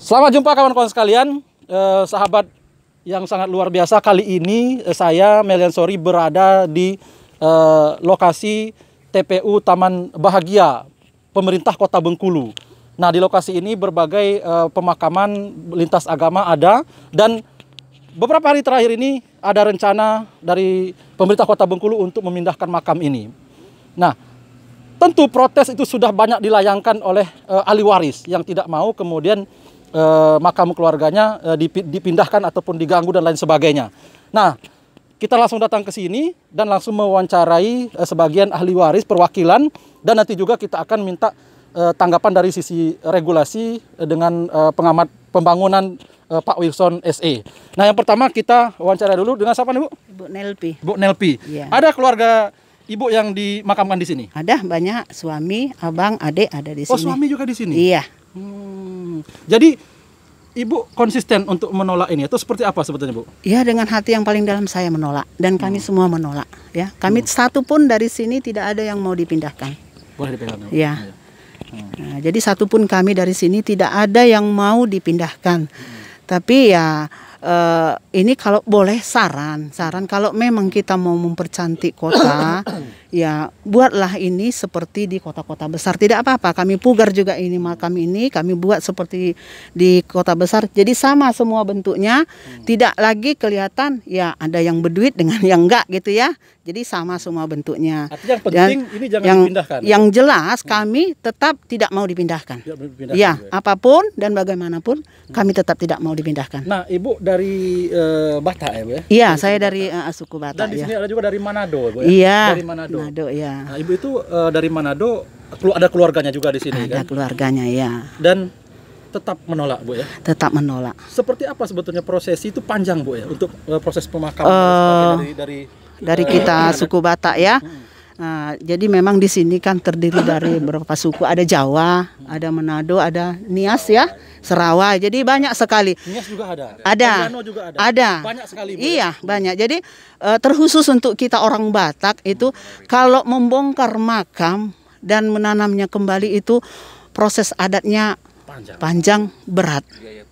Selamat jumpa kawan-kawan sekalian, eh, sahabat yang sangat luar biasa. Kali ini eh, saya Melian Sori berada di eh, lokasi TPU Taman Bahagia, pemerintah Kota Bengkulu. Nah di lokasi ini berbagai eh, pemakaman lintas agama ada dan beberapa hari terakhir ini ada rencana dari pemerintah Kota Bengkulu untuk memindahkan makam ini. Nah tentu protes itu sudah banyak dilayangkan oleh eh, ahli waris yang tidak mau kemudian e, makam keluarganya e, dipindahkan ataupun diganggu dan lain sebagainya. Nah, kita langsung datang ke sini dan langsung mewawancarai e, sebagian ahli waris perwakilan dan nanti juga kita akan minta e, tanggapan dari sisi regulasi e, dengan e, pengamat pembangunan e, Pak Wilson SE. Nah, yang pertama kita wawancara dulu dengan siapa nih, Bu? Bu Nelpi. Bu Nelpi. Ya. Ada keluarga Ibu yang dimakamkan di sini? Ada banyak, suami, abang, adik ada di oh, sini. Oh, suami juga di sini? Iya. Hmm. Jadi Ibu konsisten untuk menolak ini atau seperti apa sebetulnya Bu? Ya dengan hati yang paling dalam saya menolak dan kami hmm. semua menolak ya. Kami hmm. satu pun dari sini tidak ada yang mau dipindahkan. Boleh dipindahkan. Ya. Hmm. Nah, jadi satu pun kami dari sini tidak ada yang mau dipindahkan. Hmm. Tapi ya eh, ini kalau boleh saran, saran kalau memang kita mau mempercantik kota, ya buatlah ini seperti di kota-kota besar. Tidak apa-apa, kami pugar juga ini makam ini, kami buat seperti di kota besar. Jadi sama semua bentuknya, hmm. tidak lagi kelihatan ya ada yang berduit dengan yang enggak gitu ya. Jadi sama semua bentuknya. Artinya yang penting Dan ini jangan yang, dipindahkan. Yang jelas hmm. kami tetap tidak mau dipindahkan. Tidak dipindahkan ya, juga. Ya. apapun dan bagaimanapun hmm. kami tetap tidak mau dipindahkan. Nah, Ibu dari eh, uh, Batak ya, Bu ya? Iya, saya dari uh, suku Batak. Dan di ya. ada juga dari Manado, Bu ya? Iya. Dari Manado. Manado ya. Nah, Ibu itu uh, dari Manado, ada keluarganya juga di sini ada kan? Ada keluarganya ya. Dan tetap menolak bu ya tetap menolak seperti apa sebetulnya prosesi itu panjang bu ya untuk uh, proses pemakaman uh, dari dari dari kita uh, suku Batak ya hmm Nah, jadi memang di sini kan terdiri dari beberapa suku. Ada Jawa, ada Manado, ada Nias ya, Serawa. Jadi banyak sekali. Nias juga ada. Ada. Manado juga ada. Ada. Banyak sekali. Bu. Iya, banyak. Jadi eh, terkhusus untuk kita orang Batak itu kalau membongkar makam dan menanamnya kembali itu proses adatnya panjang, panjang berat.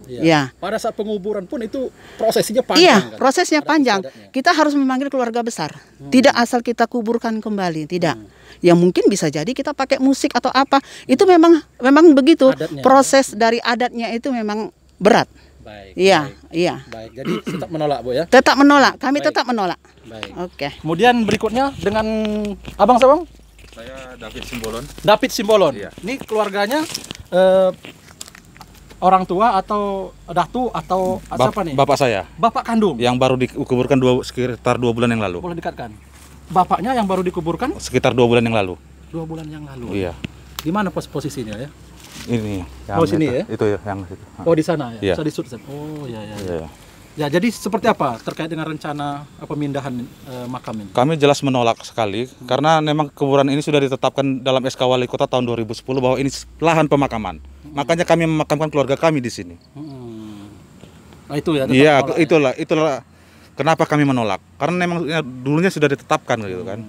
Ya. ya. Pada saat penguburan pun itu prosesnya panjang. Iya, kan? prosesnya Pada panjang. Kesadanya. Kita harus memanggil keluarga besar. Hmm. Tidak asal kita kuburkan kembali, tidak. Hmm. Ya mungkin bisa jadi kita pakai musik atau apa. Itu memang memang begitu. Adatnya. Proses dari adatnya itu memang berat. Baik. Iya, baik. iya. Jadi tetap menolak, Bu ya. Tetap menolak. Kami baik. tetap menolak. Baik. Oke. Kemudian berikutnya dengan Abang siapa, Bang? Saya David Simbolon. David Simbolon. Iya. Ini keluarganya eh, orang tua atau datu atau ba siapa nih? Bapak saya. Bapak kandung. Yang baru dikuburkan dua, sekitar dua bulan yang lalu. Boleh dekatkan. Bapaknya yang baru dikuburkan? Sekitar dua bulan yang lalu. Dua bulan yang lalu. Iya. Di mana pos posisinya ya? Ini. Yang oh sini itu, ya? Itu ya yang itu. Oh di sana ya. Iya. di sud. Oh ya, ya, ya. iya iya. Ya. Ya, jadi seperti apa terkait dengan rencana eh, pemindahan e, makam ini? Kami jelas menolak sekali hmm. karena memang kuburan ini sudah ditetapkan dalam SK Wali Kota tahun 2010 bahwa ini lahan pemakaman. Makanya kami memakamkan keluarga kami di sini. Hmm. Nah, itu ya. Iya, ya? itulah ya? itulah kenapa kami menolak. Karena memang ya, dulunya sudah ditetapkan gitu kan.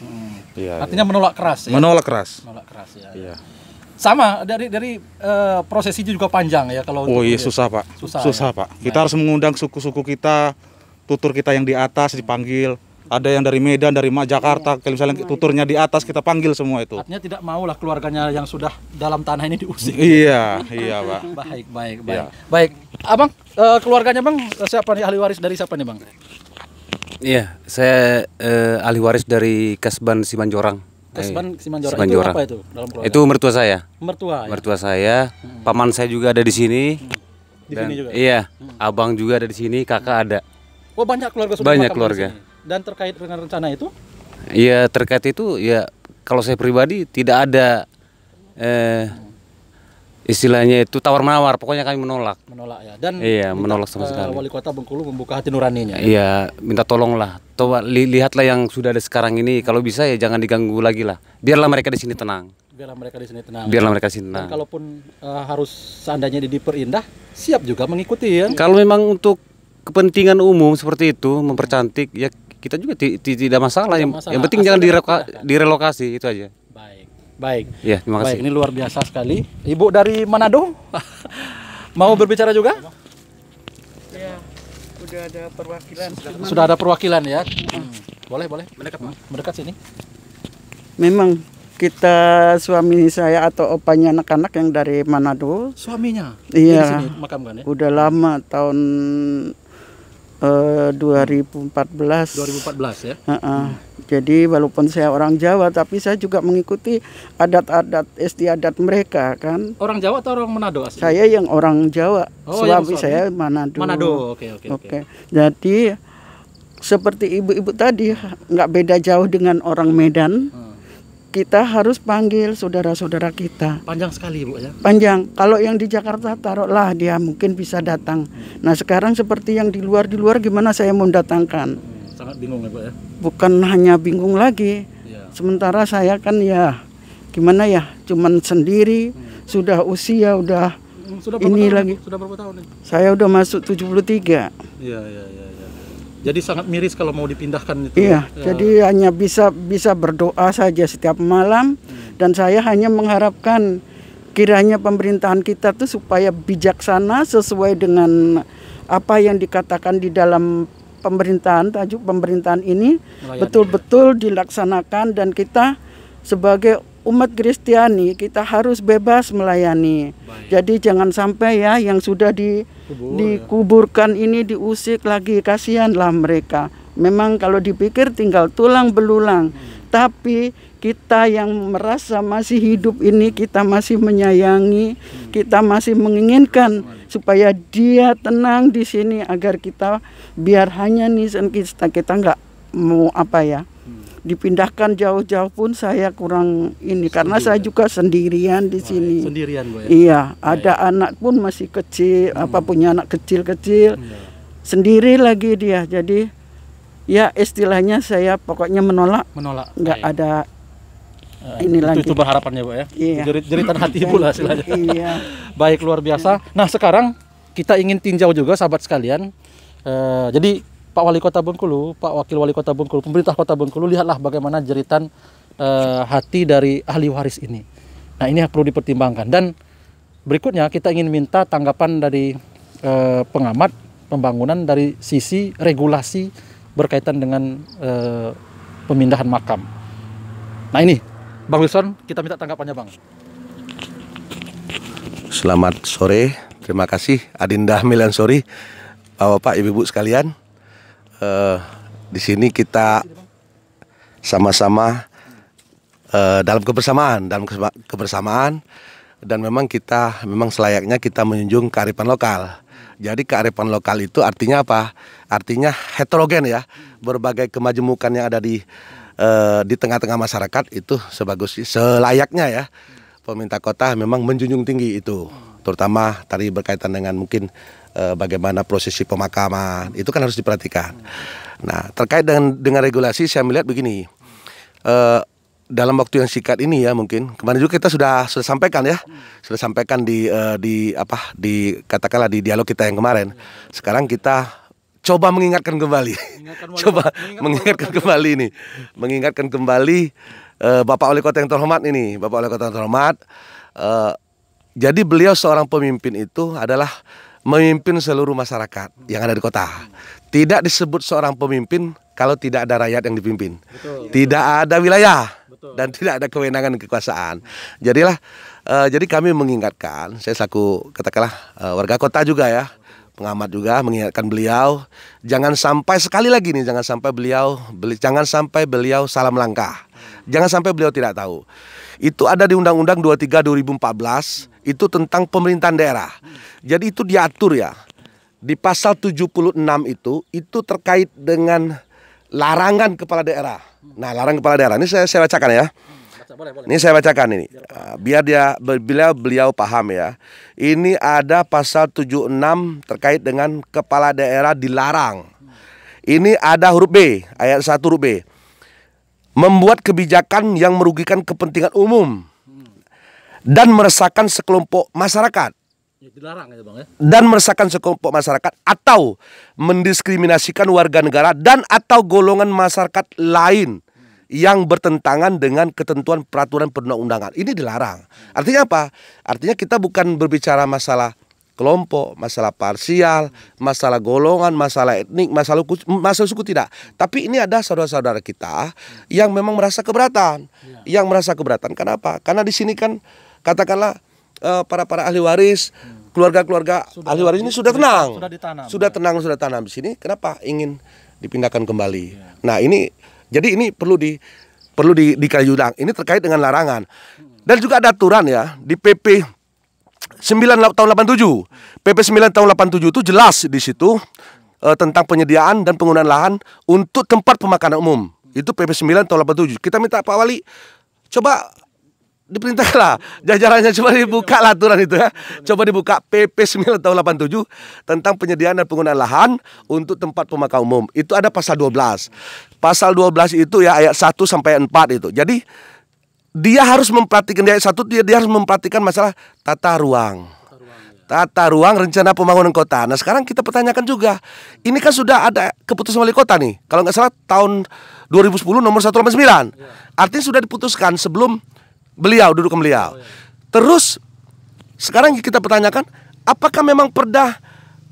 Hmm. hmm. Iya, Artinya ya. menolak keras ya. Menolak keras. Menolak keras ya. ya. Iya. Sama dari dari uh, eh, prosesi juga panjang ya kalau Oh iya susah, Pak. Susah, susah ya? Pak. Kita nah, harus mengundang suku-suku kita, tutur kita yang di atas dipanggil ada yang dari Medan, dari Jakarta, iya. kalau misalnya tuturnya di atas kita panggil semua itu. Artinya tidak mau lah keluarganya yang sudah dalam tanah ini diusik. Iya, iya pak. Baik, baik, baik. Iya. Baik, abang uh, keluarganya bang siapa nih ahli waris dari siapa nih bang? Iya, saya uh, ahli waris dari Kasban Simanjorang. Kasban Simanjorang. Eh, Simanjorang. Itu apa itu dalam keluarga? Itu mertua saya. Mertua. Ya? Mertua saya, hmm. paman saya juga ada di sini. Hmm. Di Dan, sini juga. Iya, hmm. abang juga ada di sini, kakak ada. Oh banyak keluarga banyak keluarga. Di sini. Dan terkait dengan rencana itu? Iya terkait itu ya kalau saya pribadi tidak ada eh, istilahnya itu tawar menawar pokoknya kami menolak menolak ya dan iya menolak sama eh, sekali wali kota Bengkulu membuka hati nuraninya ya? Iya, minta tolonglah toh li lihatlah yang sudah ada sekarang ini kalau bisa ya jangan diganggu lagi lah biarlah mereka di sini tenang biarlah mereka di sini tenang biarlah mereka di sini tenang dan kalaupun uh, harus seandainya diperindah siap juga mengikuti ya kalau memang untuk kepentingan umum seperti itu mempercantik ya kita juga tidak masalah. Tidak yang, masalah. yang penting jangan direloka ya. direlokasi itu aja. Baik. Baik. Ya, terima kasih. Baik, ini luar biasa sekali. Ibu dari Manado? Mau berbicara juga? Ya. Sudah ada perwakilan. Sudah, sudah ada perwakilan ya. Hmm. Boleh, boleh. Mendekat, Mendekat sini. Memang kita suami saya atau opanya anak-anak yang dari Manado. Suaminya? Iya. Di sini makamkan ya. Udah lama tahun eh, 2014. 2014 ya. Uh -uh. Hmm. Jadi walaupun saya orang Jawa tapi saya juga mengikuti adat-adat istiadat mereka kan. Orang Jawa atau orang Manado asli? Saya yang orang Jawa. Oh, suami, saya Manado. Manado. Oke okay, oke okay, oke. Okay. Jadi seperti ibu-ibu tadi nggak beda jauh dengan orang Medan. Hmm kita harus panggil saudara-saudara kita. Panjang sekali, Bu ya. Panjang. Kalau yang di Jakarta taruhlah dia mungkin bisa datang. Nah, sekarang seperti yang di luar di luar gimana saya mau datangkan? Sangat bingung ya, Bu ya. Bukan hanya bingung lagi. Ya. Sementara saya kan ya gimana ya, cuman sendiri, hmm. sudah usia udah sudah ini tahun, lagi. Sudah berapa tahun ini? Saya udah masuk 73. Iya, iya, iya. Jadi sangat miris kalau mau dipindahkan itu. Iya, ya. jadi hanya bisa bisa berdoa saja setiap malam hmm. dan saya hanya mengharapkan kiranya pemerintahan kita tuh supaya bijaksana sesuai dengan apa yang dikatakan di dalam pemerintahan tajuk pemerintahan ini betul-betul dilaksanakan dan kita sebagai umat Kristiani kita harus bebas melayani. Baik. Jadi jangan sampai ya yang sudah di, Kubur, dikuburkan ya. ini diusik lagi kasihanlah mereka. Memang kalau dipikir tinggal tulang belulang, hmm. tapi kita yang merasa masih hidup ini kita masih menyayangi, hmm. kita masih menginginkan Baik. supaya dia tenang di sini agar kita biar hanya nisan kita kita nggak mau apa ya dipindahkan jauh-jauh pun saya kurang ini sendirian. karena saya juga sendirian di oh, sini. Sendirian, Bu ya. Iya, ada anak pun masih kecil, hmm. apa punya anak kecil-kecil. Hmm. Ya. Sendiri lagi dia. Jadi ya istilahnya saya pokoknya menolak. Menolak. Enggak ya. ada eh, ini itu, Itu berharapannya, Bu ya. Iya. Jerit jeritan hati Ibu lah Iya. Baik luar biasa. Nah, sekarang kita ingin tinjau juga sahabat sekalian. Uh, jadi Pak Wali Kota Bengkulu, Pak Wakil Wali Kota Bengkulu, pemerintah Kota Bengkulu, lihatlah bagaimana jeritan uh, hati dari ahli waris ini. Nah ini perlu dipertimbangkan. Dan berikutnya kita ingin minta tanggapan dari uh, pengamat pembangunan dari sisi regulasi berkaitan dengan uh, pemindahan makam. Nah ini, Bang Wilson, kita minta tanggapannya Bang. Selamat sore, terima kasih Adinda Milansori, Bapak-Ibu sekalian uh, di sini kita sama-sama uh, dalam kebersamaan, dalam kebersamaan dan memang kita memang selayaknya kita menjunjung kearifan lokal. Jadi kearifan lokal itu artinya apa? Artinya heterogen ya, berbagai kemajemukan yang ada di uh, di tengah-tengah masyarakat itu sebagus selayaknya ya pemerintah kota memang menjunjung tinggi itu terutama tadi berkaitan dengan mungkin uh, bagaimana prosesi pemakaman itu kan harus diperhatikan. Nah terkait dengan dengan regulasi saya melihat begini uh, dalam waktu yang singkat ini ya mungkin kemarin juga kita sudah sudah sampaikan ya sudah sampaikan di uh, di apa di katakanlah di dialog kita yang kemarin. Sekarang kita coba mengingatkan kembali, mengingatkan coba mengingatkan, mengingatkan kembali ini, mengingatkan kembali uh, Bapak Wali Kota yang terhormat ini, Bapak Wali Kota yang terhormat, uh, jadi beliau seorang pemimpin itu adalah memimpin seluruh masyarakat yang ada di kota. Tidak disebut seorang pemimpin kalau tidak ada rakyat yang dipimpin. Betul. Tidak ada wilayah Betul. dan tidak ada kewenangan dan kekuasaan. Jadilah uh, jadi kami mengingatkan, saya selaku katakanlah uh, warga kota juga ya pengamat juga mengingatkan beliau jangan sampai sekali lagi nih jangan sampai beliau beli, jangan sampai beliau salah melangkah. Jangan sampai beliau tidak tahu. Itu ada di Undang-Undang 23 2014 itu tentang pemerintahan daerah. Jadi itu diatur ya. Di pasal 76 itu itu terkait dengan larangan kepala daerah. Nah, larangan kepala daerah ini saya, saya bacakan ya. Ini saya bacakan ini. Ah, biar dia beliau beliau paham ya. Ini ada pasal 76 terkait dengan kepala daerah dilarang. Ini ada huruf B, ayat 1 huruf B membuat kebijakan yang merugikan kepentingan umum dan meresahkan sekelompok masyarakat. Ya, ya. Dan meresahkan sekelompok masyarakat atau mendiskriminasikan warga negara dan atau golongan masyarakat lain yang bertentangan dengan ketentuan peraturan perundang-undangan. Ini dilarang. Artinya apa? Artinya kita bukan berbicara masalah kelompok, masalah parsial, masalah golongan, masalah etnik, masalah masalah suku tidak. Tapi ini ada saudara-saudara kita yang memang merasa keberatan. Iya. Yang merasa keberatan kenapa? Karena di sini kan katakanlah para-para eh, ahli waris hmm. keluarga-keluarga ahli waris ini sudah tenang. Sudah ditanam. Sudah tenang, sudah tanam di sini. Kenapa ingin dipindahkan kembali? Iya. Nah, ini jadi ini perlu di perlu di kayu ulang. Ini terkait dengan larangan. Hmm. Dan juga ada aturan ya di PP 9 tahun 87. PP 9 tahun 87 itu jelas di situ uh, tentang penyediaan dan penggunaan lahan untuk tempat pemakanan umum. Itu PP 9 tahun 87. Kita minta Pak Wali coba diperintahlah jajarannya coba dibuka lah aturan itu ya. Coba dibuka PP 9 tahun 87 tentang penyediaan dan penggunaan lahan untuk tempat pemakaman umum. Itu ada pasal 12. Pasal 12 itu ya ayat 1 sampai 4 itu. Jadi dia harus memperhatikan dia satu dia, dia harus memperhatikan masalah tata ruang. Tata ruang, rencana pembangunan kota. Nah sekarang kita pertanyakan juga, ini kan sudah ada keputusan wali kota nih. Kalau nggak salah tahun 2010 nomor 189. Ya. Artinya sudah diputuskan sebelum beliau duduk ke beliau. Terus sekarang kita pertanyakan, apakah memang perda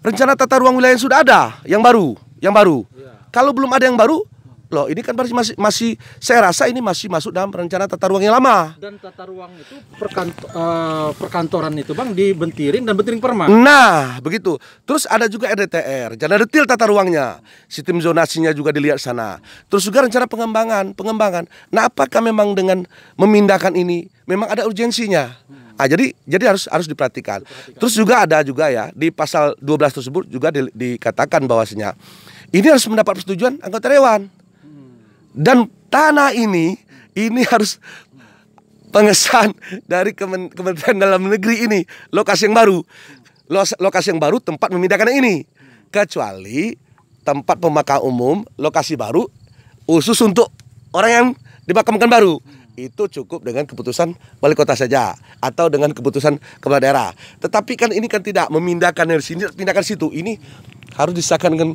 rencana tata ruang wilayah yang sudah ada, yang baru, yang baru. Iya. Kalau belum ada yang baru, Loh, ini kan masih, masih masih saya rasa ini masih masuk dalam rencana tata ruang yang lama. Dan tata ruang itu perkantor, uh, eh, perkantoran itu Bang di dan Bentiring Perma. Nah, begitu. Terus ada juga RDTR, jalan detil tata ruangnya. Sistem zonasinya juga dilihat sana. Terus juga rencana pengembangan, pengembangan. Nah, apakah memang dengan memindahkan ini memang ada urgensinya? Hmm. Ah, jadi jadi harus harus diperhatikan. diperhatikan. Terus juga ada juga ya di pasal 12 tersebut juga di, dikatakan bahwasanya ini harus mendapat persetujuan anggota dewan. Dan tanah ini ini harus pengesahan dari Kementerian Dalam Negeri ini lokasi yang baru. Lokasi yang baru tempat memindahkan ini. Kecuali tempat pemakaman umum, lokasi baru khusus untuk orang yang dimakamkan baru itu cukup dengan keputusan wali kota saja atau dengan keputusan kepala daerah. Tetapi kan ini kan tidak memindahkan dari sini, pindahkan situ. Ini harus disahkan dengan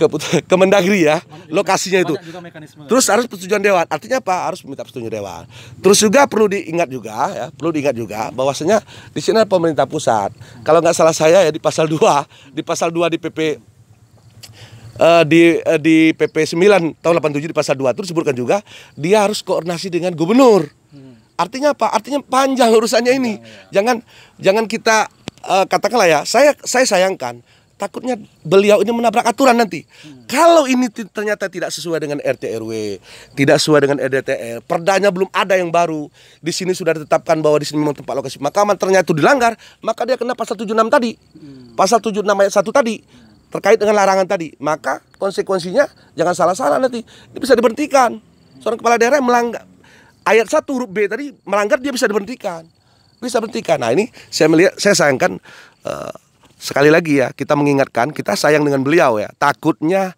ke Kemendagri ya lokasinya itu. Terus harus persetujuan dewan. Artinya apa? Harus meminta persetujuan dewan. Terus juga perlu diingat juga ya, perlu diingat juga bahwasanya di sini ada pemerintah pusat. Kalau nggak salah saya ya di pasal 2, di pasal 2 di PP uh, eh, di uh, di PP 9 tahun 87 di pasal 2 itu disebutkan juga dia harus koordinasi dengan gubernur. Hmm. Artinya apa? Artinya panjang urusannya ini. Ya. Jangan jangan kita uh, katakanlah ya, saya saya sayangkan takutnya beliau ini menabrak aturan nanti. Hmm. Kalau ini ternyata tidak sesuai dengan RT RW, tidak sesuai dengan RDTR, e perdanya belum ada yang baru. Di sini sudah ditetapkan bahwa di sini memang tempat lokasi pemakaman ternyata itu dilanggar, maka dia kena pasal 76 tadi. Hmm. Pasal 76 ayat 1 tadi terkait dengan larangan tadi. Maka konsekuensinya jangan salah-salah nanti. Ini bisa diberhentikan. Seorang kepala daerah yang melanggar ayat 1 huruf B tadi melanggar dia bisa diberhentikan. Bisa berhentikan. Nah, ini saya melihat saya sayangkan uh, sekali lagi ya kita mengingatkan kita sayang dengan beliau ya takutnya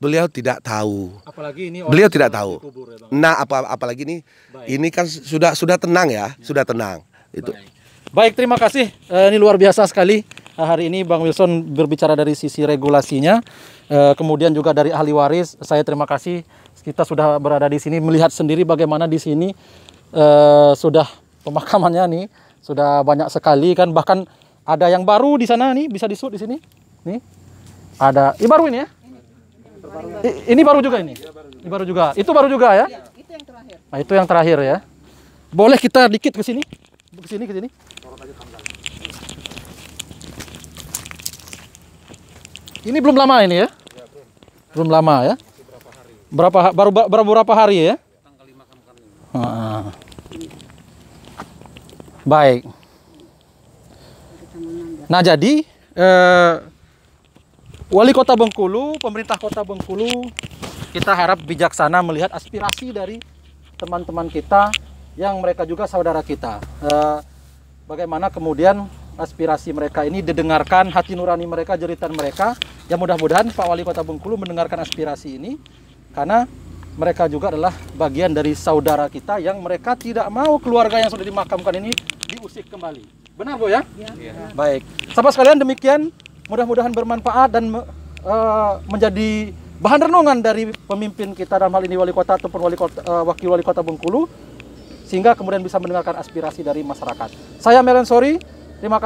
beliau tidak tahu apalagi ini beliau tidak tahu kubur, ya, nah apa apalagi ini baik. ini kan sudah sudah tenang ya, ya. sudah tenang itu baik. baik terima kasih uh, ini luar biasa sekali uh, hari ini bang Wilson berbicara dari sisi regulasinya uh, kemudian juga dari ahli waris saya terima kasih kita sudah berada di sini melihat sendiri bagaimana di sini uh, sudah pemakamannya nih sudah banyak sekali kan bahkan ada yang baru di sana nih, bisa disut di sini. Nih. Ada ini baru ini ya? ini, ini baru juga ini. Ini baru juga. Itu baru juga ya? Iya, itu yang terakhir. Nah, itu yang terakhir ya. Boleh kita dikit ke sini? Ke sini ke sini. Ini belum lama ini ya? Belum lama ya? Berapa baru baru berapa hari ya? Tanggal 5 Baik. Nah, jadi eh, wali kota Bengkulu, pemerintah kota Bengkulu, kita harap bijaksana melihat aspirasi dari teman-teman kita yang mereka juga saudara kita. Eh, bagaimana kemudian aspirasi mereka ini didengarkan, hati nurani mereka, jeritan mereka. Ya mudah-mudahan Pak Wali Kota Bengkulu mendengarkan aspirasi ini karena mereka juga adalah bagian dari saudara kita yang mereka tidak mau keluarga yang sudah dimakamkan ini diusik kembali. Benar Bu ya? ya? ya. Baik. Sahabat sekalian demikian mudah-mudahan bermanfaat dan uh, menjadi bahan renungan dari pemimpin kita dalam hal ini wali kota ataupun wali kota, uh, wakil wali kota Bengkulu sehingga kemudian bisa mendengarkan aspirasi dari masyarakat. Saya Melen Sori,